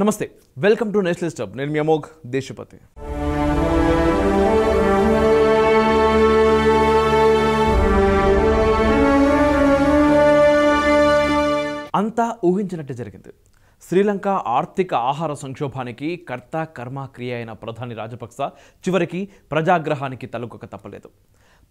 నమస్తే welcome to national stub నేను మీ అమోఘ్ దేశపతి అంతా ఊహించినట్టు జరిగింది శ్రీలంక ఆర్థిక ఆహార సంక్షోభానికి కర్త కర్మ క్రియ అయిన ప్రధాని రాజపక్స చివరికి ప్రజాగ్రహానికి తలుకొక తప్పలేదు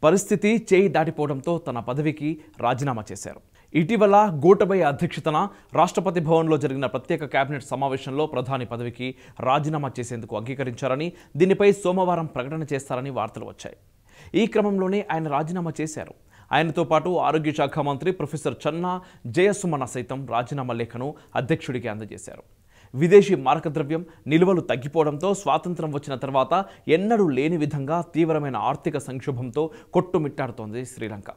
పరిస్థితి చేయి దాటిపోవడంతో తన పదవికి రాజీనామా చేశారు ఇటీవల గోటబయ అధ్యక్షతన రాష్ట్రపతి భవన్లో జరిగిన ప్రత్యేక కేబినెట్ సమావేశంలో ప్రధాని పదవికి రాజీనామా చేసేందుకు అంగీకరించారని దీనిపై సోమవారం ప్రకటన చేస్తారని వార్తలు వచ్చాయి ఈ క్రమంలోనే ఆయన రాజీనామా చేశారు ఆయనతో పాటు ఆరోగ్య శాఖ మంత్రి ప్రొఫెసర్ చన్నా జయసుమన సైతం రాజీనామా లేఖను అధ్యక్షుడికి అందజేశారు విదేశీ మార్కద్రవ్యం నిల్వలు తగ్గిపోవడంతో స్వాతంత్రం వచ్చిన తర్వాత ఎన్నడూ లేని విధంగా తీవ్రమైన ఆర్థిక సంక్షోభంతో కొట్టుమిట్టాడుతోంది శ్రీలంక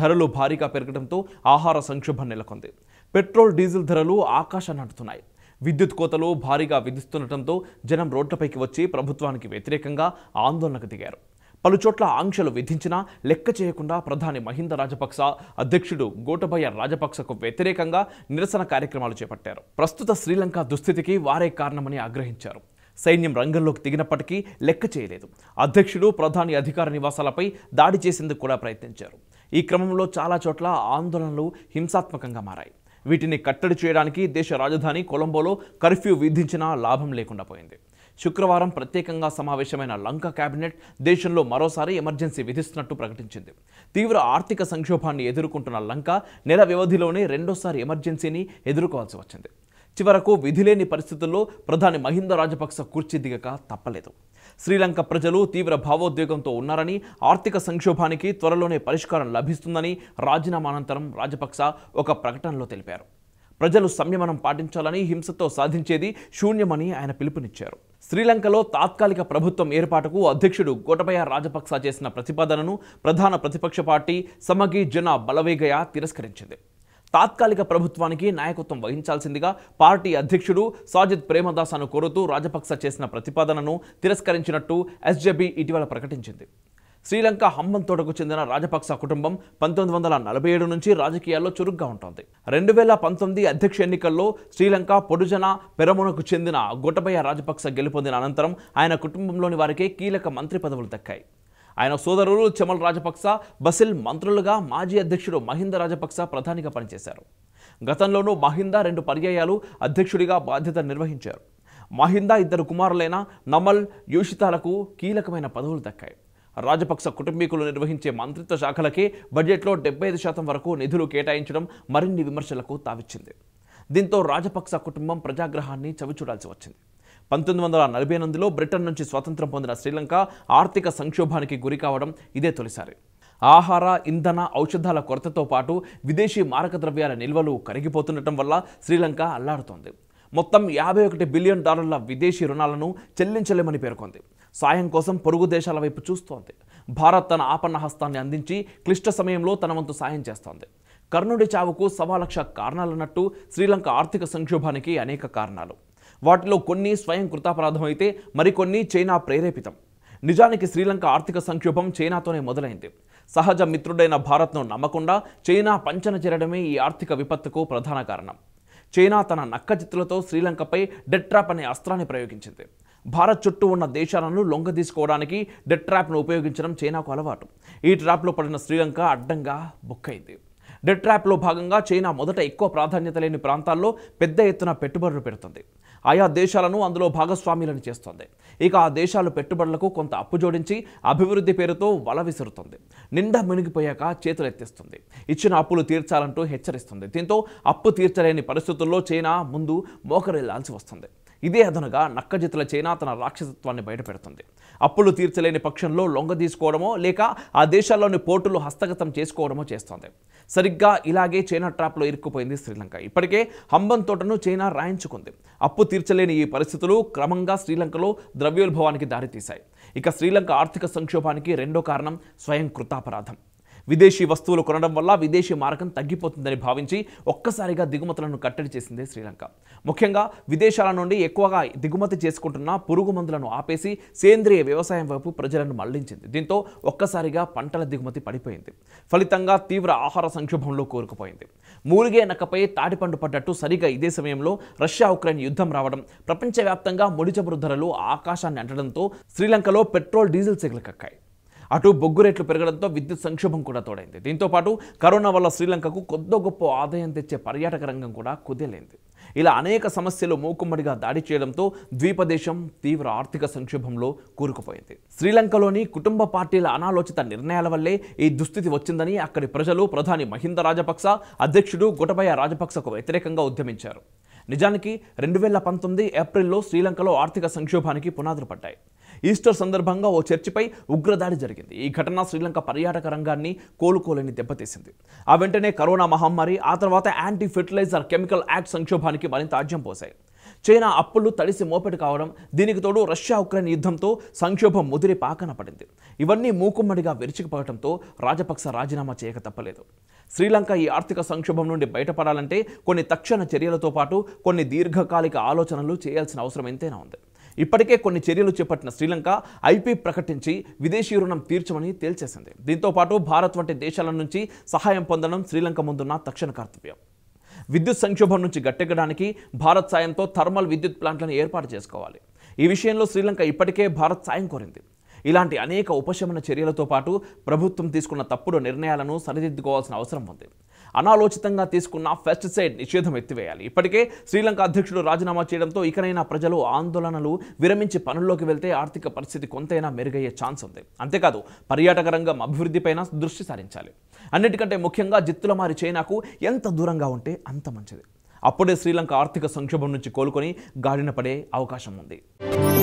ధరలు భారీగా పెరగడంతో ఆహార సంక్షోభం నెలకొంది పెట్రోల్ డీజిల్ ధరలు ఆకాశాన్ని అంటున్నాయి విద్యుత్ కోతలు భారీగా విధిస్తుండటంతో జనం రోడ్లపైకి వచ్చి ప్రభుత్వానికి వ్యతిరేకంగా ఆందోళనకు దిగారు పలుచోట్ల ఆంక్షలు విధించినా లెక్క చేయకుండా ప్రధాని మహింద రాజపక్స అధ్యక్షుడు గోటభయ రాజపక్సకు వ్యతిరేకంగా నిరసన కార్యక్రమాలు చేపట్టారు ప్రస్తుత శ్రీలంక దుస్థితికి వారే కారణమని ఆగ్రహించారు సైన్యం రంగంలోకి దిగినప్పటికీ లెక్క చేయలేదు అధ్యక్షుడు ప్రధాని అధికార నివాసాలపై దాడి చేసేందుకు కూడా ప్రయత్నించారు ఈ క్రమంలో చాలా చోట్ల ఆందోళనలు హింసాత్మకంగా మారాయి వీటిని కట్టడి చేయడానికి దేశ రాజధాని కొలంబోలో కర్ఫ్యూ విధించినా లాభం లేకుండా పోయింది శుక్రవారం ప్రత్యేకంగా సమావేశమైన లంక కేబినెట్ దేశంలో మరోసారి ఎమర్జెన్సీ విధిస్తున్నట్టు ప్రకటించింది తీవ్ర ఆర్థిక సంక్షోభాన్ని ఎదుర్కొంటున్న లంక నెల వ్యవధిలోనే రెండోసారి ఎమర్జెన్సీని ఎదుర్కోవాల్సి వచ్చింది చివరకు విధిలేని పరిస్థితుల్లో ప్రధాని మహింద రాజపక్స కుర్చీ దిగక తప్పలేదు శ్రీలంక ప్రజలు తీవ్ర భావోద్వేగంతో ఉన్నారని ఆర్థిక సంక్షోభానికి త్వరలోనే పరిష్కారం లభిస్తుందని రాజీనామానంతరం రాజపక్స ఒక ప్రకటనలో తెలిపారు ప్రజలు సంయమనం పాటించాలని హింసతో సాధించేది శూన్యమని ఆయన పిలుపునిచ్చారు శ్రీలంకలో తాత్కాలిక ప్రభుత్వం ఏర్పాటుకు అధ్యక్షుడు గోటబయ రాజపక్స చేసిన ప్రతిపాదనను ప్రధాన ప్రతిపక్ష పార్టీ సమగి జన బలవేగయ తిరస్కరించింది తాత్కాలిక ప్రభుత్వానికి నాయకత్వం వహించాల్సిందిగా పార్టీ అధ్యక్షుడు సాజిద్ ప్రేమదాసను కోరుతూ రాజపక్స చేసిన ప్రతిపాదనను తిరస్కరించినట్టు ఎస్జెబి ఇటీవల ప్రకటించింది శ్రీలంక హమ్మంతోటకు చెందిన రాజపక్స కుటుంబం పంతొమ్మిది వందల నలభై ఏడు నుంచి రాజకీయాల్లో చురుగ్గా ఉంటుంది రెండు వేల పంతొమ్మిది అధ్యక్ష ఎన్నికల్లో శ్రీలంక పొడుజన పెరమునకు చెందిన గొటబయ్య రాజపక్స గెలుపొందిన అనంతరం ఆయన కుటుంబంలోని వారికే కీలక మంత్రి పదవులు దక్కాయి ఆయన సోదరులు చెమల్ రాజపక్స బసిల్ మంత్రులుగా మాజీ అధ్యక్షుడు మహింద రాజపక్స ప్రధానిగా పనిచేశారు గతంలోనూ మహింద రెండు పర్యాయాలు అధ్యక్షుడిగా బాధ్యత నిర్వహించారు మహిందా ఇద్దరు కుమారులైన నమల్ యూషితాలకు కీలకమైన పదవులు దక్కాయి రాజపక్స కుటుంబీకులు నిర్వహించే మంత్రిత్వ శాఖలకే బడ్జెట్లో డెబ్బై ఐదు శాతం వరకు నిధులు కేటాయించడం మరిన్ని విమర్శలకు తావిచ్చింది దీంతో రాజపక్స కుటుంబం ప్రజాగ్రహాన్ని చవిచూడాల్సి వచ్చింది పంతొమ్మిది వందల నలభై ఎనిమిదిలో బ్రిటన్ నుంచి స్వాతంత్రం పొందిన శ్రీలంక ఆర్థిక సంక్షోభానికి గురి కావడం ఇదే తొలిసారి ఆహార ఇంధన ఔషధాల కొరతతో పాటు విదేశీ మారక ద్రవ్యాల నిల్వలు కరిగిపోతుండటం వల్ల శ్రీలంక అల్లాడుతోంది మొత్తం యాభై ఒకటి బిలియన్ డాలర్ల విదేశీ రుణాలను చెల్లించలేమని పేర్కొంది సాయం కోసం పొరుగు దేశాల వైపు చూస్తోంది భారత్ తన ఆపన్న హస్తాన్ని అందించి క్లిష్ట సమయంలో తన వంతు సాయం చేస్తోంది కర్ణుడి చావుకు సవా లక్ష కారణాలన్నట్టు శ్రీలంక ఆర్థిక సంక్షోభానికి అనేక కారణాలు వాటిలో కొన్ని స్వయం కృతాపరాధమైతే అయితే మరికొన్ని చైనా ప్రేరేపితం నిజానికి శ్రీలంక ఆర్థిక సంక్షోభం చైనాతోనే మొదలైంది సహజ మిత్రుడైన భారత్ను నమ్మకుండా చైనా పంచన చేరడమే ఈ ఆర్థిక విపత్తుకు ప్రధాన కారణం చైనా తన నక్క చిత్తులతో శ్రీలంకపై డెట్రాప్ అనే అస్త్రాన్ని ప్రయోగించింది భారత్ చుట్టూ ఉన్న దేశాలను లొంగ తీసుకోవడానికి డెట్ ట్రాప్ను ఉపయోగించడం చైనాకు అలవాటు ఈ ట్రాప్లో పడిన శ్రీలంక అడ్డంగా బుక్కైంది డెట్ ట్రాప్లో భాగంగా చైనా మొదట ఎక్కువ ప్రాధాన్యత లేని ప్రాంతాల్లో పెద్ద ఎత్తున పెట్టుబడులు పెడుతుంది ఆయా దేశాలను అందులో భాగస్వామ్యులను చేస్తోంది ఇక ఆ దేశాలు పెట్టుబడులకు కొంత అప్పు జోడించి అభివృద్ధి పేరుతో వల విసురుతుంది నిండా మునిగిపోయాక చేతులెత్తిస్తుంది ఇచ్చిన అప్పులు తీర్చాలంటూ హెచ్చరిస్తుంది దీంతో అప్పు తీర్చలేని పరిస్థితుల్లో చైనా ముందు మోకరిల్లాల్సి వస్తుంది ఇదే అదనగా నక్కజితుల చైనా తన రాక్షసత్వాన్ని బయటపెడుతుంది అప్పులు తీర్చలేని పక్షంలో లొంగ తీసుకోవడమో లేక ఆ దేశాల్లోని పోర్టులు హస్తగతం చేసుకోవడమో చేస్తోంది సరిగ్గా ఇలాగే చైనా ట్రాప్లో ఇరుక్కుపోయింది శ్రీలంక ఇప్పటికే హంబన్ తోటను చైనా రాయించుకుంది అప్పు తీర్చలేని ఈ పరిస్థితులు క్రమంగా శ్రీలంకలో ద్రవ్యోల్భవానికి దారితీశాయి ఇక శ్రీలంక ఆర్థిక సంక్షోభానికి రెండో కారణం స్వయం కృతాపరాధం విదేశీ వస్తువులు కొనడం వల్ల విదేశీ మార్గం తగ్గిపోతుందని భావించి ఒక్కసారిగా దిగుమతులను కట్టడి చేసింది శ్రీలంక ముఖ్యంగా విదేశాల నుండి ఎక్కువగా దిగుమతి చేసుకుంటున్న పురుగు మందులను ఆపేసి సేంద్రియ వ్యవసాయం వైపు ప్రజలను మళ్లించింది దీంతో ఒక్కసారిగా పంటల దిగుమతి పడిపోయింది ఫలితంగా తీవ్ర ఆహార సంక్షోభంలో కోరుకుపోయింది మూలిగే నక్కపై తాటిపండు పడ్డట్టు సరిగా ఇదే సమయంలో రష్యా ఉక్రెయిన్ యుద్ధం రావడం ప్రపంచవ్యాప్తంగా ముడిచమురు ధరలు ఆకాశాన్ని అంటడంతో శ్రీలంకలో పెట్రోల్ డీజిల్ సిగలు కక్కాయి అటు బొగ్గు రేట్లు పెరగడంతో విద్యుత్ సంక్షోభం కూడా తోడైంది దీంతో పాటు కరోనా వల్ల శ్రీలంకకు కొద్ద గొప్ప ఆదాయం తెచ్చే పర్యాటక రంగం కూడా కుదేలైంది ఇలా అనేక సమస్యలు మూకుమ్మడిగా దాడి చేయడంతో ద్వీపదేశం తీవ్ర ఆర్థిక సంక్షోభంలో కూరుకుపోయింది శ్రీలంకలోని కుటుంబ పార్టీల అనాలోచిత నిర్ణయాల వల్లే ఈ దుస్థితి వచ్చిందని అక్కడి ప్రజలు ప్రధాని మహింద రాజపక్స అధ్యక్షుడు గొటబయ రాజపక్సకు వ్యతిరేకంగా ఉద్యమించారు నిజానికి రెండు వేల పంతొమ్మిది ఏప్రిల్లో శ్రీలంకలో ఆర్థిక సంక్షోభానికి పునాదులు పడ్డాయి ఈస్టర్ సందర్భంగా ఓ చర్చిపై ఉగ్రదాడి జరిగింది ఈ ఘటన శ్రీలంక పర్యాటక రంగాన్ని కోలుకోలేని దెబ్బతీసింది ఆ వెంటనే కరోనా మహమ్మారి ఆ తర్వాత యాంటీ ఫెర్టిలైజర్ కెమికల్ యాక్ట్ సంక్షోభానికి మరింత ఆజ్యం పోశాయి చైనా అప్పులు తడిసి మోపెడు కావడం దీనికి తోడు రష్యా ఉక్రెయిన్ యుద్ధంతో సంక్షోభం ముదిరి పాకన పడింది ఇవన్నీ మూకుమ్మడిగా విరిచికపోవడంతో రాజపక్స రాజీనామా చేయక తప్పలేదు శ్రీలంక ఈ ఆర్థిక సంక్షోభం నుండి బయటపడాలంటే కొన్ని తక్షణ చర్యలతో పాటు కొన్ని దీర్ఘకాలిక ఆలోచనలు చేయాల్సిన అవసరం ఎంతైనా ఉంది ఇప్పటికే కొన్ని చర్యలు చేపట్టిన శ్రీలంక ఐపీ ప్రకటించి విదేశీ రుణం తీర్చమని తేల్చేసింది దీంతో పాటు భారత్ వంటి దేశాల నుంచి సహాయం పొందడం శ్రీలంక ముందున్న తక్షణ కర్తవ్యం విద్యుత్ సంక్షోభం నుంచి గట్టెక్కడానికి భారత్ సాయంతో థర్మల్ విద్యుత్ ప్లాంట్లను ఏర్పాటు చేసుకోవాలి ఈ విషయంలో శ్రీలంక ఇప్పటికే భారత్ సాయం కోరింది ఇలాంటి అనేక ఉపశమన చర్యలతో పాటు ప్రభుత్వం తీసుకున్న తప్పుడు నిర్ణయాలను సరిదిద్దుకోవాల్సిన అవసరం ఉంది అనాలోచితంగా తీసుకున్న పెస్టిసైడ్ నిషేధం ఎత్తివేయాలి ఇప్పటికే శ్రీలంక అధ్యక్షుడు రాజీనామా చేయడంతో ఇకనైనా ప్రజలు ఆందోళనలు విరమించి పనుల్లోకి వెళ్తే ఆర్థిక పరిస్థితి కొంతైనా మెరుగయ్యే ఛాన్స్ ఉంది అంతేకాదు పర్యాటక రంగం అభివృద్ధిపైన దృష్టి సారించాలి అన్నిటికంటే ముఖ్యంగా జిత్తుల మారి చైనాకు ఎంత దూరంగా ఉంటే అంత మంచిది అప్పుడే శ్రీలంక ఆర్థిక సంక్షోభం నుంచి కోలుకొని గాడిన పడే అవకాశం ఉంది